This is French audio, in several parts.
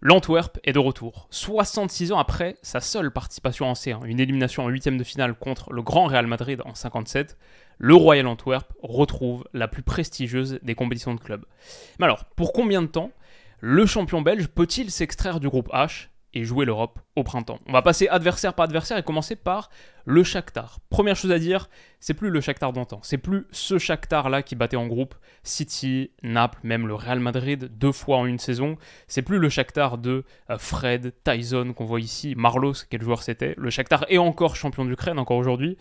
L'Antwerp est de retour, 66 ans après sa seule participation en C1, une élimination en huitième de finale contre le Grand Real Madrid en 57, le Royal Antwerp retrouve la plus prestigieuse des compétitions de club. Mais alors, pour combien de temps le champion belge peut-il s'extraire du groupe H et jouer l'Europe au printemps. On va passer adversaire par adversaire et commencer par le Shakhtar. Première chose à dire, c'est plus le Shakhtar d'antan, c'est plus ce Shakhtar là qui battait en groupe City, Naples, même le Real Madrid deux fois en une saison. C'est plus le Shakhtar de euh, Fred, Tyson qu'on voit ici, Marlos, quel joueur c'était. Le Shakhtar est encore champion d'Ukraine encore aujourd'hui,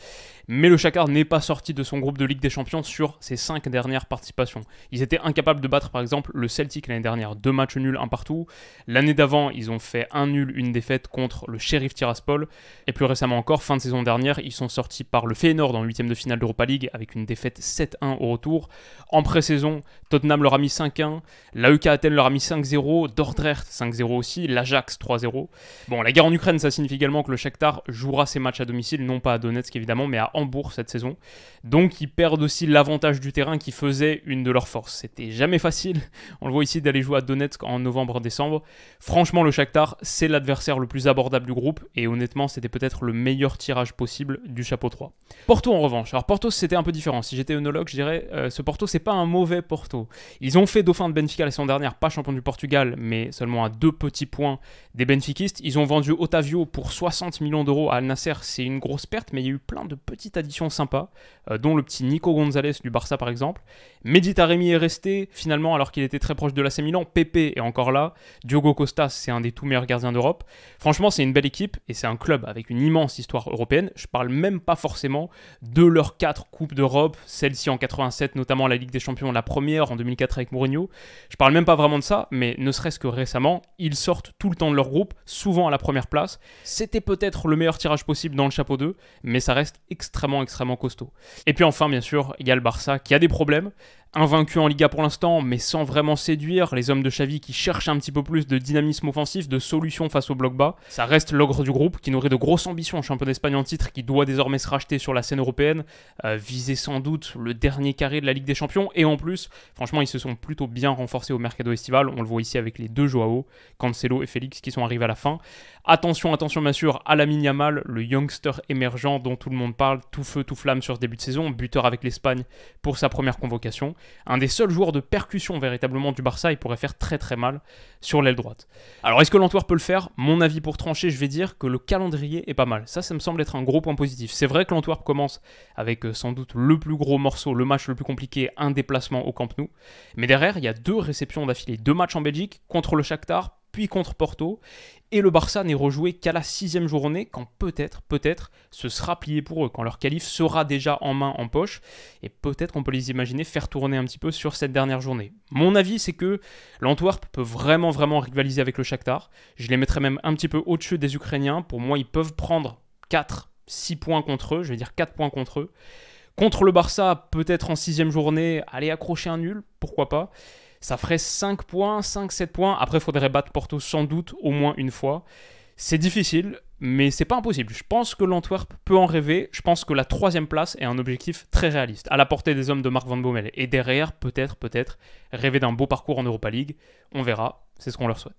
mais le Shakhtar n'est pas sorti de son groupe de Ligue des Champions sur ses cinq dernières participations. Ils étaient incapables de battre par exemple le Celtic l'année dernière, deux matchs nuls, un partout. L'année d'avant, ils ont fait un nul, une défaite contre le Sheriff Tiraspol. Et plus récemment encore, fin de saison dernière, ils sont sortis par le Feyenoord en huitième de finale d'Europa League avec une défaite 7-1 au retour. En pré-saison, Tottenham leur a mis 5-1, l'AEK Athènes leur a mis 5-0, Dordrecht 5-0 aussi, l'Ajax 3-0. Bon, la guerre en Ukraine, ça signifie également que le Shakhtar jouera ses matchs à domicile, non pas à Donetsk évidemment, mais à Hambourg cette saison. Donc ils perdent aussi l'avantage du terrain qui faisait une de leurs forces. C'était jamais facile, on le voit ici, d'aller jouer à Donetsk en novembre-décembre. Franchement, le Shakhtar, c'est l'adversaire le plus abordable abordable du groupe, et honnêtement, c'était peut-être le meilleur tirage possible du chapeau 3. Porto en revanche, alors Porto c'était un peu différent. Si j'étais unologue, je dirais euh, ce Porto, c'est pas un mauvais Porto. Ils ont fait dauphin de Benfica la saison dernière, pas champion du Portugal, mais seulement à deux petits points des benficistes. Ils ont vendu Otavio pour 60 millions d'euros à Al Nasser, c'est une grosse perte, mais il y a eu plein de petites additions sympas, euh, dont le petit Nico Gonzalez du Barça par exemple. Medita Remy est resté finalement alors qu'il était très proche de l'AC Milan. Pepe est encore là. Diogo Costa, c'est un des tout meilleurs gardiens d'Europe. Franchement, c'est une belle équipe et c'est un club avec une immense histoire européenne. Je parle même pas forcément de leurs quatre Coupes d'Europe, celle-ci en 87, notamment la Ligue des Champions, la première en 2004 avec Mourinho. Je parle même pas vraiment de ça, mais ne serait-ce que récemment, ils sortent tout le temps de leur groupe, souvent à la première place. C'était peut-être le meilleur tirage possible dans le chapeau 2, mais ça reste extrêmement, extrêmement costaud. Et puis enfin, bien sûr, il y a le Barça qui a des problèmes, Invaincu en Liga pour l'instant, mais sans vraiment séduire, les hommes de Xavi qui cherchent un petit peu plus de dynamisme offensif, de solutions face au bloc bas. Ça reste l'ogre du groupe qui nourrit de grosses ambitions en champion d'Espagne en titre, qui doit désormais se racheter sur la scène européenne, euh, viser sans doute le dernier carré de la Ligue des Champions, et en plus, franchement, ils se sont plutôt bien renforcés au mercado estival, on le voit ici avec les deux Joao, Cancelo et Félix qui sont arrivés à la fin. Attention, attention bien sûr à la Yamal, le youngster émergent dont tout le monde parle, tout feu, tout flamme sur ce début de saison, buteur avec l'Espagne pour sa première convocation un des seuls joueurs de percussion véritablement du Barça, il pourrait faire très très mal sur l'aile droite. Alors est-ce que l'Antwerp peut le faire Mon avis pour trancher, je vais dire que le calendrier est pas mal. Ça, ça me semble être un gros point positif. C'est vrai que l'Antwerp commence avec euh, sans doute le plus gros morceau, le match le plus compliqué, un déplacement au Camp Nou. Mais derrière, il y a deux réceptions d'affilée, deux matchs en Belgique contre le Shakhtar, puis contre Porto. Et le Barça n'est rejoué qu'à la sixième journée, quand peut-être, peut-être, ce sera plié pour eux, quand leur calife sera déjà en main, en poche. Et peut-être qu'on peut les imaginer faire tourner un petit peu sur cette dernière journée. Mon avis, c'est que l'Antwerp peut vraiment, vraiment rivaliser avec le Shakhtar. Je les mettrais même un petit peu au-dessus des Ukrainiens. Pour moi, ils peuvent prendre 4, 6 points contre eux, je vais dire 4 points contre eux. Contre le Barça, peut-être en sixième journée, aller accrocher un nul, pourquoi pas. Ça ferait 5 points, 5-7 points. Après, il faudrait battre Porto sans doute au moins une fois. C'est difficile, mais c'est pas impossible. Je pense que l'Antwerp peut en rêver. Je pense que la troisième place est un objectif très réaliste, à la portée des hommes de Marc Van Bommel. Et derrière, peut-être, peut-être, rêver d'un beau parcours en Europa League. On verra, c'est ce qu'on leur souhaite.